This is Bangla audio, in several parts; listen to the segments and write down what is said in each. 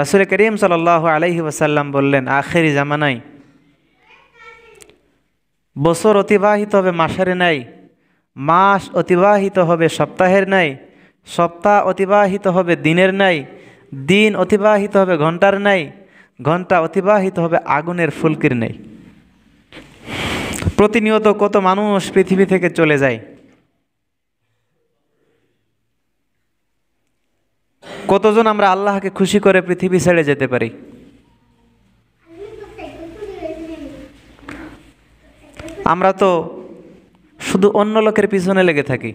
রাসুল করিম সাল আলহি ওসাল্লাম বললেন আখেরি জামানাই বছর অতিবাহিত হবে মাসের নাই মাস অতিবাহিত হবে সপ্তাহের নাই সপ্তাহ অতিবাহিত হবে দিনের নাই দিন অতিবাহিত হবে ঘন্টার নাই ঘন্টা অতিবাহিত হবে আগুনের ফুলকির নেই প্রতিনিয়ত কত মানুষ পৃথিবী থেকে চলে যায় কতজন আমরা আল্লাহকে খুশি করে পৃথিবী ছেড়ে যেতে পারি আমরা তো শুধু অন্য লোকের পিছনে লেগে থাকি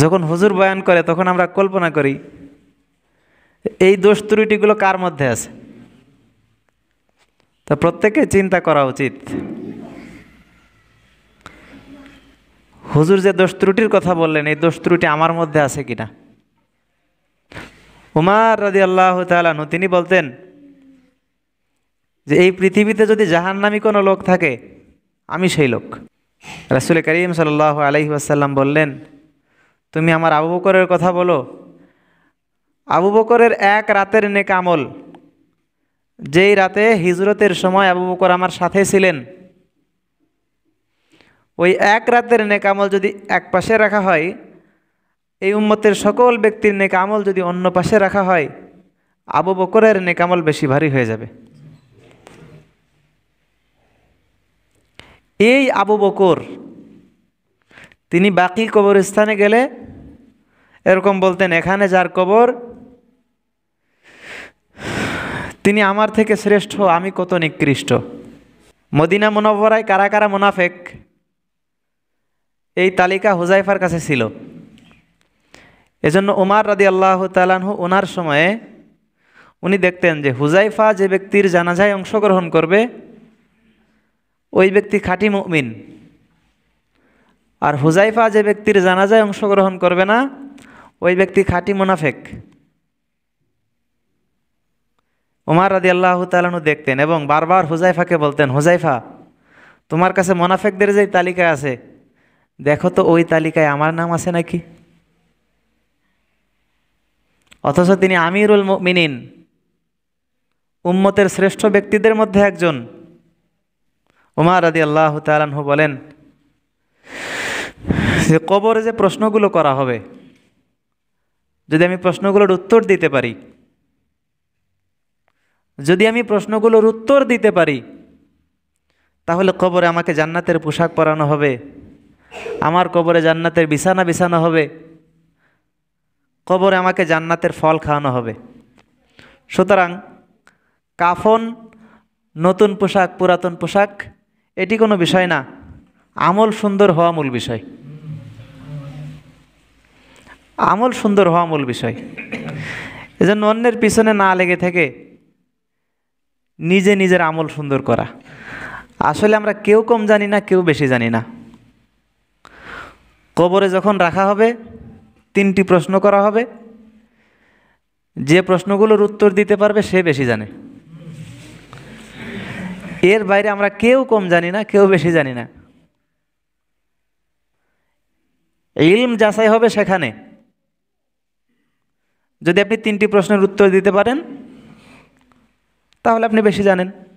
যখন হুজুর বয়ান করে তখন আমরা কল্পনা করি এই দোষ ত্রুটিগুলো কার মধ্যে আছে তা প্রত্যেকে চিন্তা করা উচিত হুজুর যে দোষ ত্রুটির কথা বললেন এই দোষ ত্রুটি আমার মধ্যে আছে কিনা উমার রাজি আল্লাহ তালু তিনি বলতেন যে এই পৃথিবীতে যদি নামি কোনো লোক থাকে আমি সেই লোক রাসুল করিম সাল আলহি আসাল্লাম বললেন তুমি আমার আবু বকরের কথা বলো আবু বকরের এক রাতের নেক আমল যেই রাতে হিজরতের সময় আবু বকর আমার সাথে ছিলেন ওই এক রাতের নেক আমল যদি এক পাশে রাখা হয় এই উম্মতের সকল ব্যক্তির নেক আমল যদি অন্য পাশে রাখা হয় আবু বকরের নেক আমল বেশি ভারী হয়ে যাবে এই আবু বকর তিনি বাকি স্থানে গেলে এরকম বলতেন এখানে যার কবর তিনি আমার থেকে শ্রেষ্ঠ আমি কত নিকৃষ্ট মদিনা মনোভরায় কারা কারা মুনাফেক এই তালিকা হুজাইফার কাছে ছিল এজন্য উমার রাদি আল্লাহ তালানহু ওনার সময়ে উনি দেখতেন যে হুজাইফা যে ব্যক্তির জানাজায় অংশগ্রহণ করবে ওই ব্যক্তি খাঁটি মুমিন আর হুজাইফা যে ব্যক্তির জানাজায় অংশগ্রহণ করবে না ওই ব্যক্তি খাঁটি মুনাফেক উমার রাদি আল্লাহ তালানু দেখতেন এবং বারবার হুজাইফাকে বলতেন হুজাইফা তোমার কাছে মোনাফেকদের যে তালিকা আছে দেখো তো ওই তালিকায় আমার নাম আছে নাকি অথচ তিনি আমিরুল মিনিন উম্মতের শ্রেষ্ঠ ব্যক্তিদের মধ্যে একজন উমার আদি আল্লাহ তালানহু বলেন যে কবরে যে প্রশ্নগুলো করা হবে যদি আমি প্রশ্নগুলোর উত্তর দিতে পারি যদি আমি প্রশ্নগুলোর উত্তর দিতে পারি তাহলে কবরে আমাকে জান্নাতের পোশাক পরানো হবে আমার কবরে জান্নাতের বিছানা বিছানো হবে কবরে আমাকে জান্নাতের ফল খাওয়ানো হবে সুতরাং কাফন নতুন পোশাক পুরাতন পোশাক এটি কোনো বিষয় না আমল সুন্দর হওয়া মূল বিষয় আমল সুন্দর হওয়া মূল বিষয় এজন্য অন্যের পিছনে না লেগে থেকে নিজে নিজের আমল সুন্দর করা আসলে আমরা কেউ কম জানি না কেউ বেশি জানি না কবরে যখন রাখা হবে তিনটি প্রশ্ন করা হবে যে প্রশ্নগুলোর উত্তর দিতে পারবে সে বেশি জানে এর বাইরে আমরা কেউ কম জানি না কেউ বেশি জানি না ইলম যাচাই হবে সেখানে যদি আপনি তিনটি প্রশ্নের উত্তর দিতে পারেন তাহলে আপনি বেশি জানেন